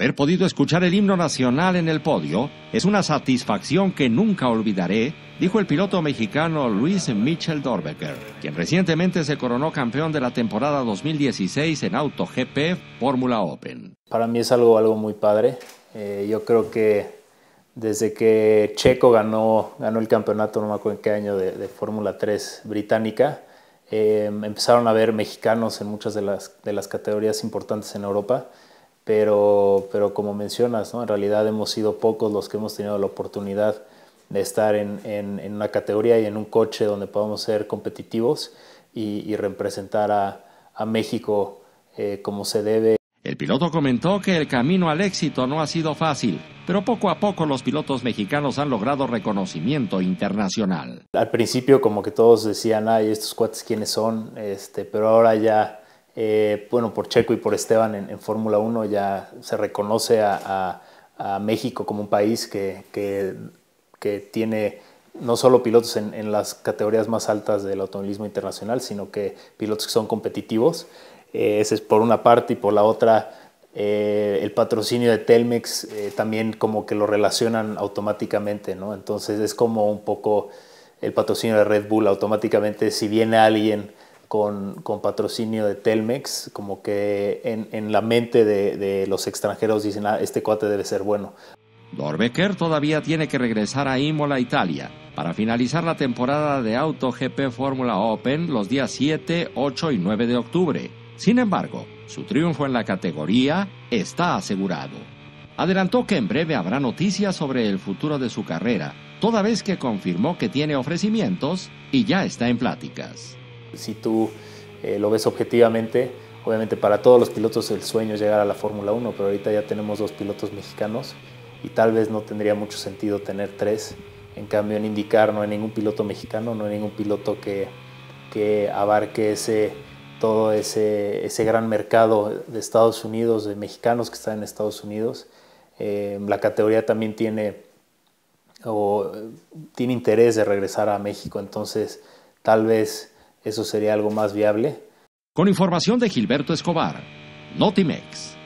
Haber podido escuchar el himno nacional en el podio es una satisfacción que nunca olvidaré, dijo el piloto mexicano Luis Michel Dorbecker, quien recientemente se coronó campeón de la temporada 2016 en Auto GP Fórmula Open. Para mí es algo, muy padre. Eh, yo creo que desde que Checo ganó, ganó el campeonato, no me acuerdo en qué año, de, Fórmula 3 británica, eh, empezaron a ver mexicanos en muchas de las, de las categorías importantes en Europa pero, pero como mencionas, en realidad hemos sido pocos los que hemos tenido la oportunidad de estar en, una categoría y en un coche donde podamos ser competitivos y, representar a, México eh, como se debe. El piloto comentó que el camino al éxito no ha sido fácil, pero poco a poco los pilotos mexicanos han logrado reconocimiento internacional. Al principio como que todos decían, ay, estos cuates quiénes son, este, pero ahora ya eh, bueno, por Checo y por Esteban en, Fórmula 1 ya se reconoce a, México como un país que, que, tiene no solo pilotos en, las categorías más altas del automovilismo internacional, sino que pilotos que son competitivos. Eh, ese es por una parte y por la otra eh, el patrocinio de Telmex también como que lo relacionan automáticamente, ¿no? Entonces es como un poco el patrocinio de Red Bull automáticamente si viene alguien con, patrocinio de Telmex, como que en, la mente de, los extranjeros dicen, ah, este cuate debe ser bueno. Dorbecker todavía tiene que regresar a Imola, Italia, para finalizar la temporada de Auto GP Fórmula Open los días 7, 8 y 9 de octubre. Sin embargo, su triunfo en la categoría está asegurado. Adelantó que en breve habrá noticias sobre el futuro de su carrera, toda vez que confirmó que tiene ofrecimientos y ya está en pláticas si tú eh, lo ves objetivamente, obviamente para todos los pilotos el sueño es llegar a la Fórmula 1, pero ahorita ya tenemos dos pilotos mexicanos y tal vez no tendría mucho sentido tener tres. En cambio, en indicar no hay ningún piloto mexicano, no hay ningún piloto que, que abarque ese, todo ese, ese, gran mercado de Estados Unidos, de mexicanos que están en Estados Unidos. Eh, la categoría también tiene, o, eh, tiene interés de regresar a México, entonces tal vez eso sería algo más viable. Con información de Gilberto Escobar, Notimex.